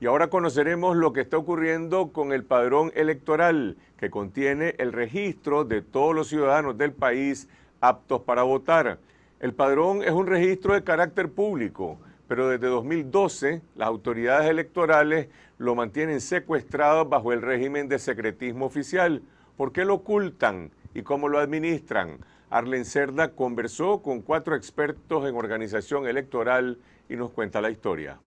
Y ahora conoceremos lo que está ocurriendo con el padrón electoral que contiene el registro de todos los ciudadanos del país aptos para votar. El padrón es un registro de carácter público, pero desde 2012 las autoridades electorales lo mantienen secuestrado bajo el régimen de secretismo oficial. ¿Por qué lo ocultan y cómo lo administran? Arlen Cerda conversó con cuatro expertos en organización electoral y nos cuenta la historia.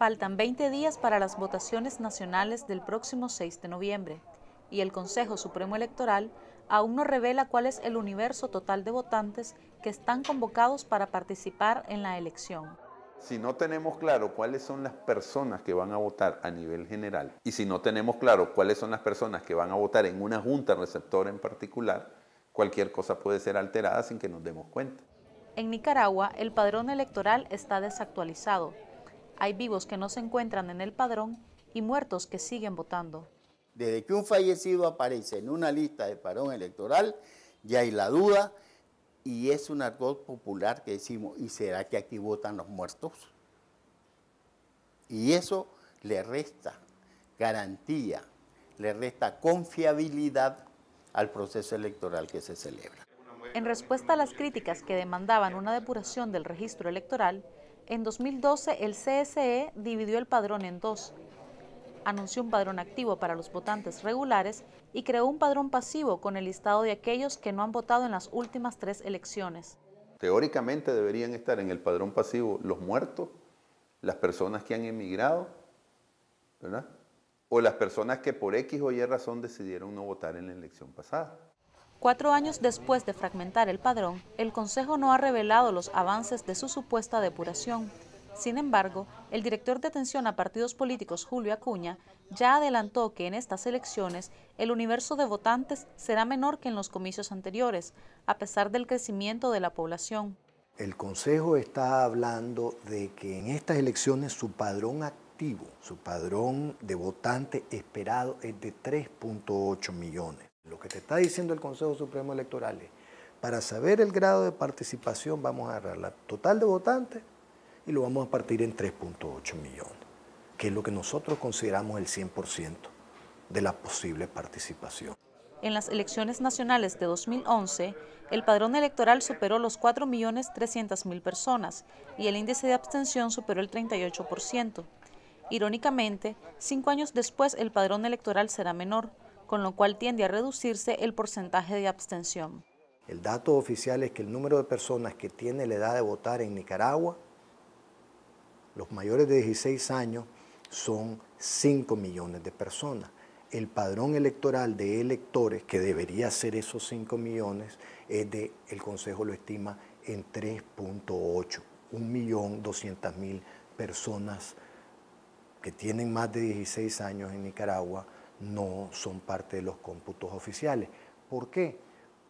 Faltan 20 días para las votaciones nacionales del próximo 6 de noviembre y el Consejo Supremo Electoral aún no revela cuál es el universo total de votantes que están convocados para participar en la elección. Si no tenemos claro cuáles son las personas que van a votar a nivel general y si no tenemos claro cuáles son las personas que van a votar en una junta receptora en particular, cualquier cosa puede ser alterada sin que nos demos cuenta. En Nicaragua, el padrón electoral está desactualizado. Hay vivos que no se encuentran en el padrón y muertos que siguen votando. Desde que un fallecido aparece en una lista de padrón electoral, ya hay la duda y es un argot popular que decimos, ¿y será que aquí votan los muertos? Y eso le resta garantía, le resta confiabilidad al proceso electoral que se celebra. En respuesta a las críticas que demandaban una depuración del registro electoral, en 2012 el CSE dividió el padrón en dos, anunció un padrón activo para los votantes regulares y creó un padrón pasivo con el listado de aquellos que no han votado en las últimas tres elecciones. Teóricamente deberían estar en el padrón pasivo los muertos, las personas que han emigrado, ¿verdad? O las personas que por X o Y razón decidieron no votar en la elección pasada. Cuatro años después de fragmentar el padrón, el Consejo no ha revelado los avances de su supuesta depuración. Sin embargo, el director de atención a partidos políticos, Julio Acuña, ya adelantó que en estas elecciones el universo de votantes será menor que en los comicios anteriores, a pesar del crecimiento de la población. El Consejo está hablando de que en estas elecciones su padrón activo, su padrón de votantes esperado es de 3.8 millones. Lo que te está diciendo el Consejo Supremo Electoral es, para saber el grado de participación vamos a agarrar la total de votantes y lo vamos a partir en 3.8 millones, que es lo que nosotros consideramos el 100% de la posible participación. En las elecciones nacionales de 2011, el padrón electoral superó los 4.300.000 personas y el índice de abstención superó el 38%. Irónicamente, cinco años después el padrón electoral será menor, con lo cual tiende a reducirse el porcentaje de abstención. El dato oficial es que el número de personas que tiene la edad de votar en Nicaragua los mayores de 16 años son 5 millones de personas. El padrón electoral de electores, que debería ser esos 5 millones, es de, el Consejo lo estima en 3.8, 1.200.000 personas que tienen más de 16 años en Nicaragua no son parte de los cómputos oficiales. ¿Por qué?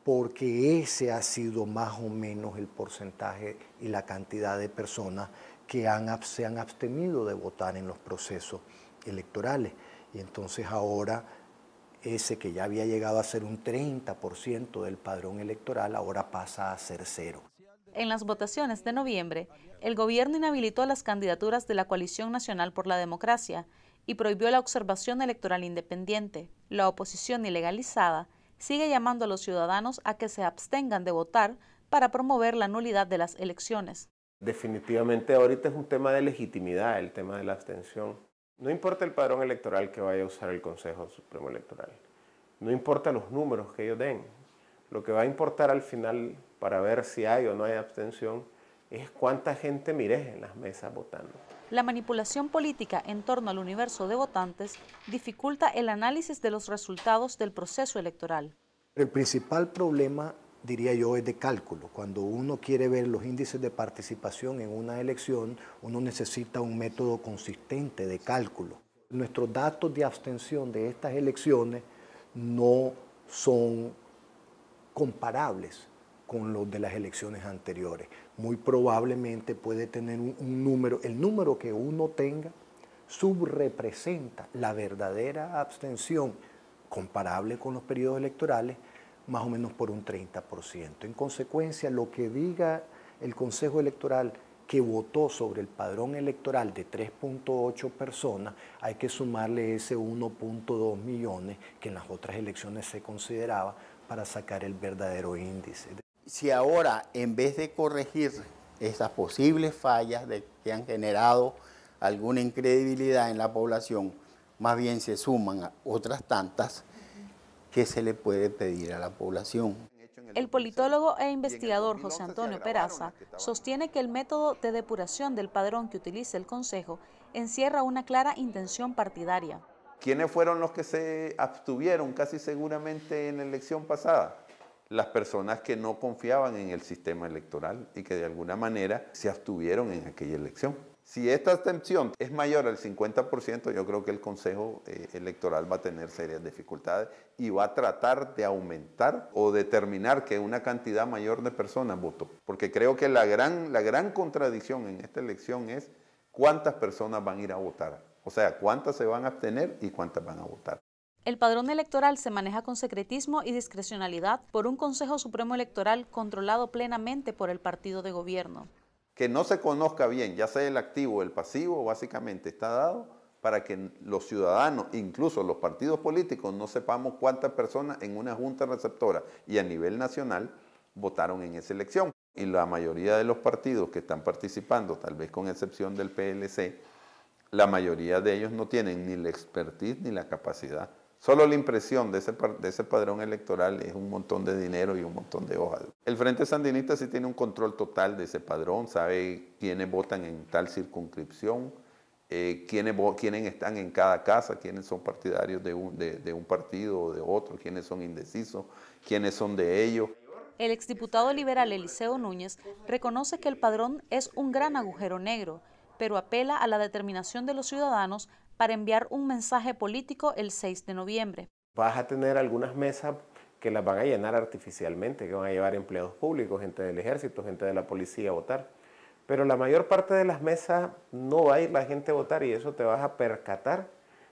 Porque ese ha sido más o menos el porcentaje y la cantidad de personas que se han abstenido de votar en los procesos electorales. Y entonces ahora ese que ya había llegado a ser un 30% del padrón electoral ahora pasa a ser cero. En las votaciones de noviembre, el gobierno inhabilitó las candidaturas de la Coalición Nacional por la Democracia y prohibió la observación electoral independiente. La oposición ilegalizada sigue llamando a los ciudadanos a que se abstengan de votar para promover la nulidad de las elecciones definitivamente ahorita es un tema de legitimidad el tema de la abstención. No importa el padrón electoral que vaya a usar el Consejo Supremo Electoral, no importa los números que ellos den, lo que va a importar al final para ver si hay o no hay abstención es cuánta gente mire en las mesas votando. La manipulación política en torno al universo de votantes dificulta el análisis de los resultados del proceso electoral. El principal problema diría yo, es de cálculo. Cuando uno quiere ver los índices de participación en una elección, uno necesita un método consistente de cálculo. Nuestros datos de abstención de estas elecciones no son comparables con los de las elecciones anteriores. Muy probablemente puede tener un, número, el número que uno tenga subrepresenta la verdadera abstención comparable con los periodos electorales más o menos por un 30%. En consecuencia, lo que diga el Consejo Electoral que votó sobre el padrón electoral de 3.8 personas, hay que sumarle ese 1.2 millones que en las otras elecciones se consideraba para sacar el verdadero índice. Si ahora, en vez de corregir esas posibles fallas de, que han generado alguna incredibilidad en la población, más bien se suman otras tantas, ¿Qué se le puede pedir a la población. El politólogo e investigador José Antonio Peraza sostiene que el método de depuración del padrón que utiliza el Consejo encierra una clara intención partidaria. ¿Quiénes fueron los que se abstuvieron casi seguramente en la elección pasada? Las personas que no confiaban en el sistema electoral y que de alguna manera se abstuvieron en aquella elección. Si esta abstención es mayor al 50%, yo creo que el Consejo eh, Electoral va a tener serias dificultades y va a tratar de aumentar o determinar que una cantidad mayor de personas votó. Porque creo que la gran, la gran contradicción en esta elección es cuántas personas van a ir a votar. O sea, cuántas se van a abstener y cuántas van a votar. El padrón electoral se maneja con secretismo y discrecionalidad por un Consejo Supremo Electoral controlado plenamente por el partido de gobierno que no se conozca bien, ya sea el activo o el pasivo, básicamente está dado para que los ciudadanos, incluso los partidos políticos, no sepamos cuántas personas en una junta receptora y a nivel nacional votaron en esa elección. Y la mayoría de los partidos que están participando, tal vez con excepción del PLC, la mayoría de ellos no tienen ni la expertise ni la capacidad Solo la impresión de ese, de ese padrón electoral es un montón de dinero y un montón de hojas. El Frente Sandinista sí tiene un control total de ese padrón, sabe quiénes votan en tal circunscripción, eh, quiénes, están en cada casa, quiénes son partidarios de un, de, de un partido o de otro, quiénes son indecisos, quiénes son de ellos. El exdiputado liberal Eliseo Núñez reconoce que el padrón es un gran agujero negro, pero apela a la determinación de los ciudadanos para enviar un mensaje político el 6 de noviembre. Vas a tener algunas mesas que las van a llenar artificialmente, que van a llevar empleados públicos, gente del ejército, gente de la policía a votar. Pero la mayor parte de las mesas no va a ir la gente a votar y eso te vas a percatar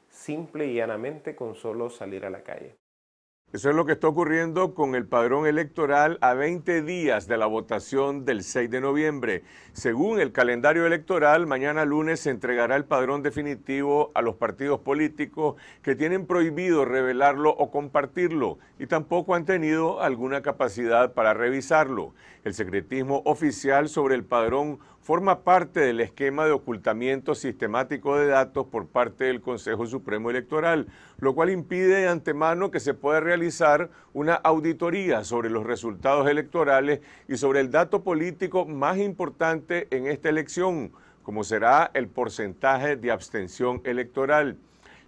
simple y llanamente con solo salir a la calle. Eso es lo que está ocurriendo con el padrón electoral a 20 días de la votación del 6 de noviembre. Según el calendario electoral, mañana lunes se entregará el padrón definitivo a los partidos políticos que tienen prohibido revelarlo o compartirlo y tampoco han tenido alguna capacidad para revisarlo. El secretismo oficial sobre el padrón forma parte del esquema de ocultamiento sistemático de datos por parte del Consejo Supremo Electoral, lo cual impide de antemano que se pueda realizar una auditoría sobre los resultados electorales y sobre el dato político más importante en esta elección, como será el porcentaje de abstención electoral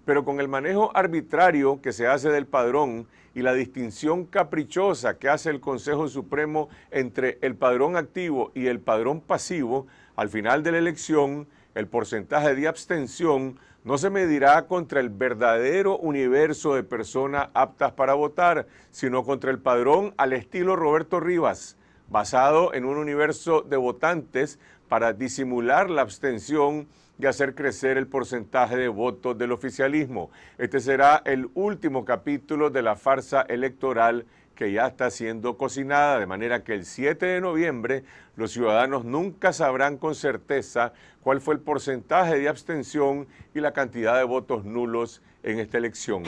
pero con el manejo arbitrario que se hace del padrón y la distinción caprichosa que hace el Consejo Supremo entre el padrón activo y el padrón pasivo, al final de la elección, el porcentaje de abstención no se medirá contra el verdadero universo de personas aptas para votar, sino contra el padrón al estilo Roberto Rivas, basado en un universo de votantes para disimular la abstención de hacer crecer el porcentaje de votos del oficialismo. Este será el último capítulo de la farsa electoral que ya está siendo cocinada, de manera que el 7 de noviembre los ciudadanos nunca sabrán con certeza cuál fue el porcentaje de abstención y la cantidad de votos nulos en esta elección.